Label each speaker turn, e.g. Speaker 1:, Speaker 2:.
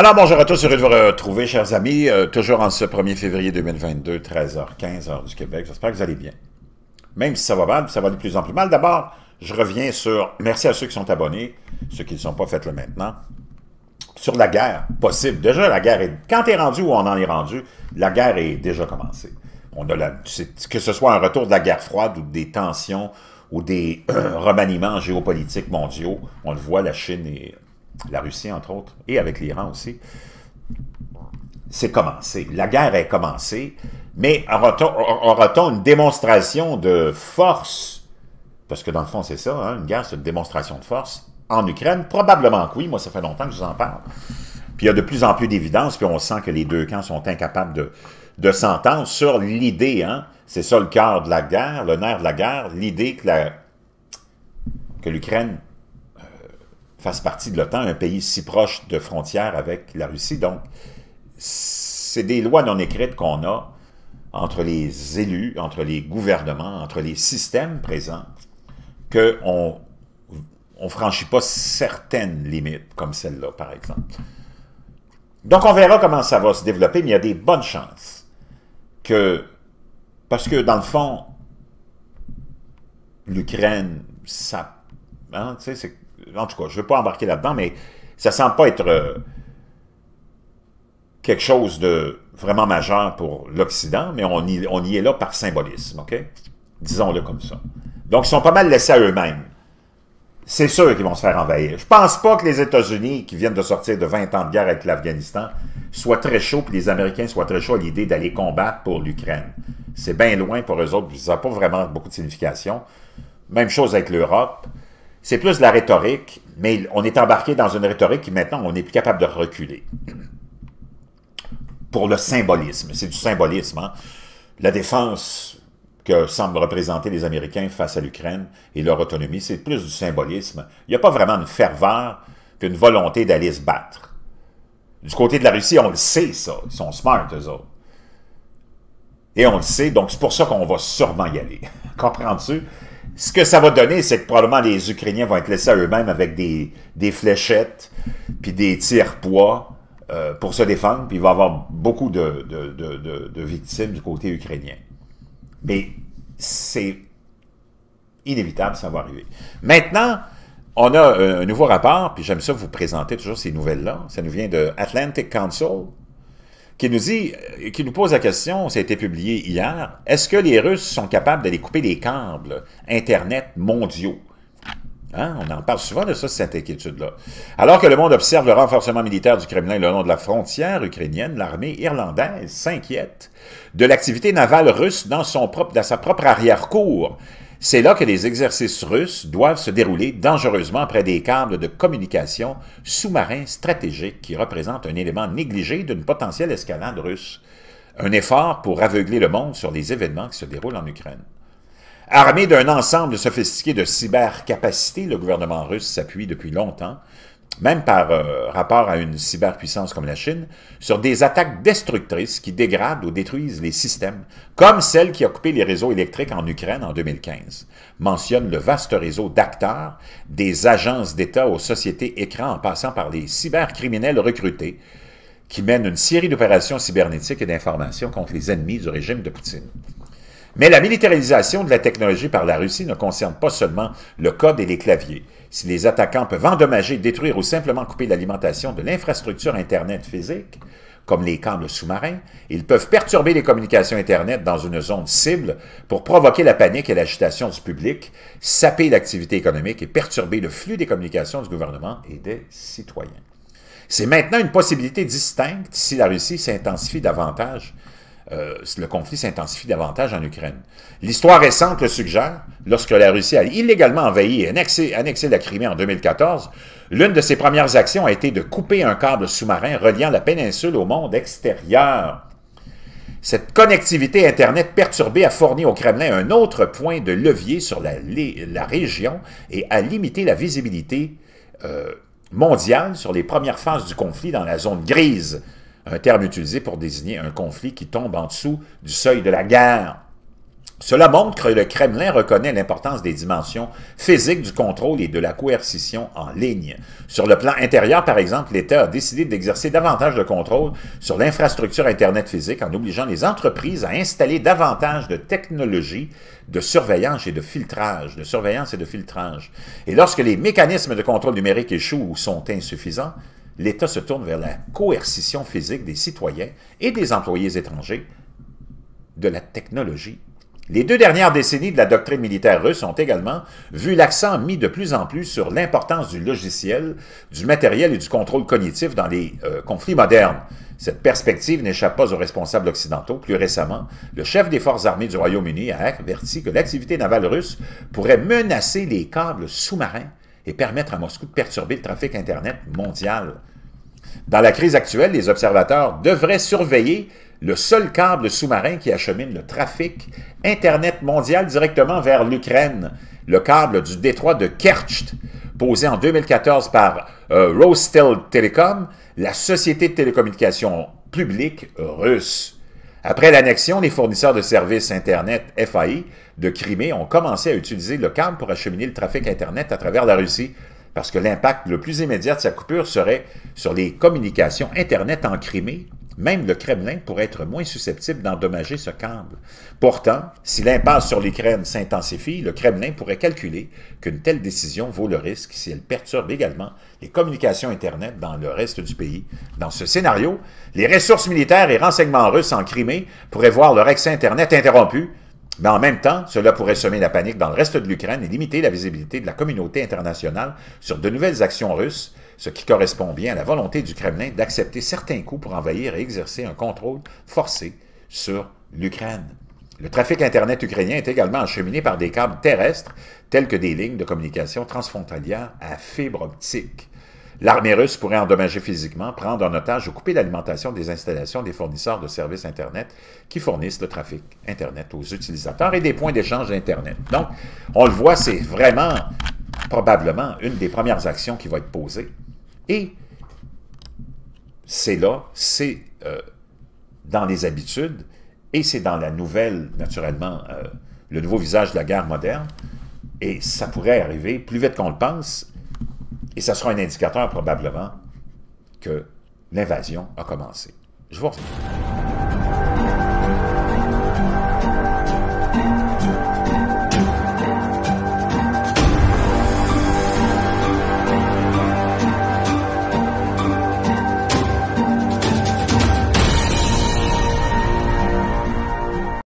Speaker 1: Alors, bonjour à tous, heureux de vous retrouver, chers amis, euh, toujours en ce 1er février 2022, 13h15, h du Québec. J'espère que vous allez bien. Même si ça va mal, ça va de plus en plus mal. D'abord, je reviens sur, merci à ceux qui sont abonnés, ceux qui ne sont pas, faites-le maintenant, sur la guerre possible. Déjà, la guerre est, quand t'es rendu où on en est rendu, la guerre est déjà commencée. On a la, que ce soit un retour de la guerre froide ou des tensions ou des euh, remaniements géopolitiques mondiaux, on le voit, la Chine est la Russie entre autres, et avec l'Iran aussi, c'est commencé. La guerre est commencée, mais aura-t-on une démonstration de force? Parce que dans le fond, c'est ça, hein, une guerre, c'est une démonstration de force. En Ukraine, probablement que oui, moi ça fait longtemps que je vous en parle. Puis il y a de plus en plus d'évidence, puis on sent que les deux camps sont incapables de, de s'entendre sur l'idée, hein. c'est ça le cœur de la guerre, le nerf de la guerre, l'idée que l'Ukraine fasse partie de l'OTAN, un pays si proche de frontières avec la Russie. Donc, c'est des lois non écrites qu'on a entre les élus, entre les gouvernements, entre les systèmes présents, qu'on on franchit pas certaines limites, comme celle-là, par exemple. Donc, on verra comment ça va se développer, mais il y a des bonnes chances que, parce que, dans le fond, l'Ukraine, ça, hein, c'est en tout cas, je ne veux pas embarquer là-dedans, mais ça ne semble pas être euh, quelque chose de vraiment majeur pour l'Occident, mais on y, est là par symbolisme, OK? Disons-le comme ça. Donc, ils sont pas mal laissés à eux-mêmes. C'est sûr qu'ils vont se faire envahir. Je pense pas que les États-Unis, qui viennent de sortir de 20 ans de guerre avec l'Afghanistan, soient très chauds, puis les Américains soient très chauds à l'idée d'aller combattre pour l'Ukraine. C'est bien loin pour eux autres, ça n'a pas vraiment beaucoup de signification. Même chose avec l'Europe. C'est plus de la rhétorique, mais on est embarqué dans une rhétorique qui maintenant, on n'est plus capable de reculer. Pour le symbolisme, c'est du symbolisme. Hein. La défense que semblent représenter les Américains face à l'Ukraine et leur autonomie, c'est plus du symbolisme. Il n'y a pas vraiment une ferveur qu'une volonté d'aller se battre. Du côté de la Russie, on le sait, ça. Ils sont smart, eux autres. Et on le sait, donc c'est pour ça qu'on va sûrement y aller. Comprends-tu? ce que ça va donner, c'est que probablement les Ukrainiens vont être laissés à eux-mêmes avec des, fléchettes, puis des tirs poids euh, pour se défendre, puis il va y avoir beaucoup de victimes du côté ukrainien. Mais c'est inévitable, ça va arriver. Maintenant, on a euh, un nouveau rapport, puis j'aime ça vous présenter toujours ces nouvelles-là. Ça nous vient de Atlantic Council, qui nous dit, euh, qui nous pose la question, ça a été publié hier, est-ce que les Russes sont capables d'aller couper les câbles Internet mondiaux? Hein? On en parle souvent de ça, cette inquiétude-là. Alors que le monde observe le renforcement militaire du Kremlin le long de la frontière ukrainienne, l'armée irlandaise s'inquiète de l'activité navale russe dans, son propre, dans sa propre arrière-cour. C'est là que les exercices russes doivent se dérouler dangereusement près des câbles de communication sous-marins stratégiques qui représentent un élément négligé d'une potentielle escalade russe. Un effort pour aveugler le monde sur les événements qui se déroulent en Ukraine. Armé d'un ensemble sophistiqué de cybercapacités, le gouvernement russe s'appuie depuis longtemps même par euh, rapport à une cyberpuissance comme la Chine, sur des attaques destructrices qui dégradent ou détruisent les systèmes, comme celle qui a coupé les réseaux électriques en Ukraine en 2015, mentionne le vaste réseau d'acteurs, des agences d'État aux sociétés écrans en passant par les cybercriminels recrutés, qui mènent une série d'opérations cybernétiques et d'informations contre les ennemis du régime de Poutine. Mais la militarisation de la technologie par la Russie ne concerne pas seulement le code et les claviers. Si les attaquants peuvent endommager, détruire ou simplement couper l'alimentation de l'infrastructure Internet physique, comme les câbles sous-marins, ils peuvent perturber les communications Internet dans une zone cible pour provoquer la panique et l'agitation du public, saper l'activité économique et perturber le flux des communications du gouvernement et des citoyens. C'est maintenant une possibilité distincte si la Russie s'intensifie davantage euh, le conflit s'intensifie davantage en Ukraine. L'histoire récente le suggère, lorsque la Russie a illégalement envahi et annexé, la Crimée en 2014, l'une de ses premières actions a été de couper un câble sous-marin reliant la péninsule au monde extérieur. Cette connectivité Internet perturbée a fourni au Kremlin un autre point de levier sur la, région et a limité la visibilité euh, mondiale sur les premières phases du conflit dans la zone grise, un terme utilisé pour désigner un conflit qui tombe en dessous du seuil de la guerre. Cela montre que le Kremlin reconnaît l'importance des dimensions physiques du contrôle et de la coercition en ligne. Sur le plan intérieur, par exemple, l'État a décidé d'exercer davantage de contrôle sur l'infrastructure Internet physique en obligeant les entreprises à installer davantage de technologies de surveillance et de filtrage, de surveillance et de filtrage. Et lorsque les mécanismes de contrôle numérique échouent ou sont insuffisants, l'État se tourne vers la coercition physique des citoyens et des employés étrangers de la technologie. Les deux dernières décennies de la doctrine militaire russe ont également vu l'accent mis de plus en plus sur l'importance du logiciel, du matériel et du contrôle cognitif dans les euh, conflits modernes. Cette perspective n'échappe pas aux responsables occidentaux. Plus récemment, le chef des forces armées du Royaume-Uni a averti que l'activité navale russe pourrait menacer les câbles sous-marins et permettre à Moscou de perturber le trafic Internet mondial. Dans la crise actuelle, les observateurs devraient surveiller le seul câble sous-marin qui achemine le trafic Internet mondial directement vers l'Ukraine, le câble du détroit de Kerch, posé en 2014 par euh, Rostel Telecom, la société de télécommunications publique russe. Après l'annexion, les fournisseurs de services Internet FAI de Crimée ont commencé à utiliser le câble pour acheminer le trafic Internet à travers la Russie, parce que l'impact le plus immédiat de sa coupure serait sur les communications Internet en Crimée même le Kremlin pourrait être moins susceptible d'endommager ce câble. Pourtant, si l'impasse sur l'Ukraine s'intensifie, le Kremlin pourrait calculer qu'une telle décision vaut le risque si elle perturbe également les communications Internet dans le reste du pays. Dans ce scénario, les ressources militaires et renseignements russes en Crimée pourraient voir leur accès Internet interrompu mais en même temps, cela pourrait semer la panique dans le reste de l'Ukraine et limiter la visibilité de la communauté internationale sur de nouvelles actions russes ce qui correspond bien à la volonté du Kremlin d'accepter certains coûts pour envahir et exercer un contrôle forcé sur l'Ukraine. Le trafic Internet ukrainien est également acheminé par des câbles terrestres, tels que des lignes de communication transfrontalières à fibre optique. L'armée russe pourrait endommager physiquement, prendre en otage ou couper l'alimentation des installations des fournisseurs de services Internet qui fournissent le trafic Internet aux utilisateurs et des points d'échange Internet. Donc, on le voit, c'est vraiment probablement une des premières actions qui va être posée. Et c'est là, c'est euh, dans les habitudes, et c'est dans la nouvelle, naturellement, euh, le nouveau visage de la guerre moderne, et ça pourrait arriver plus vite qu'on le pense, et ça sera un indicateur probablement que l'invasion a commencé. Je vous remercie.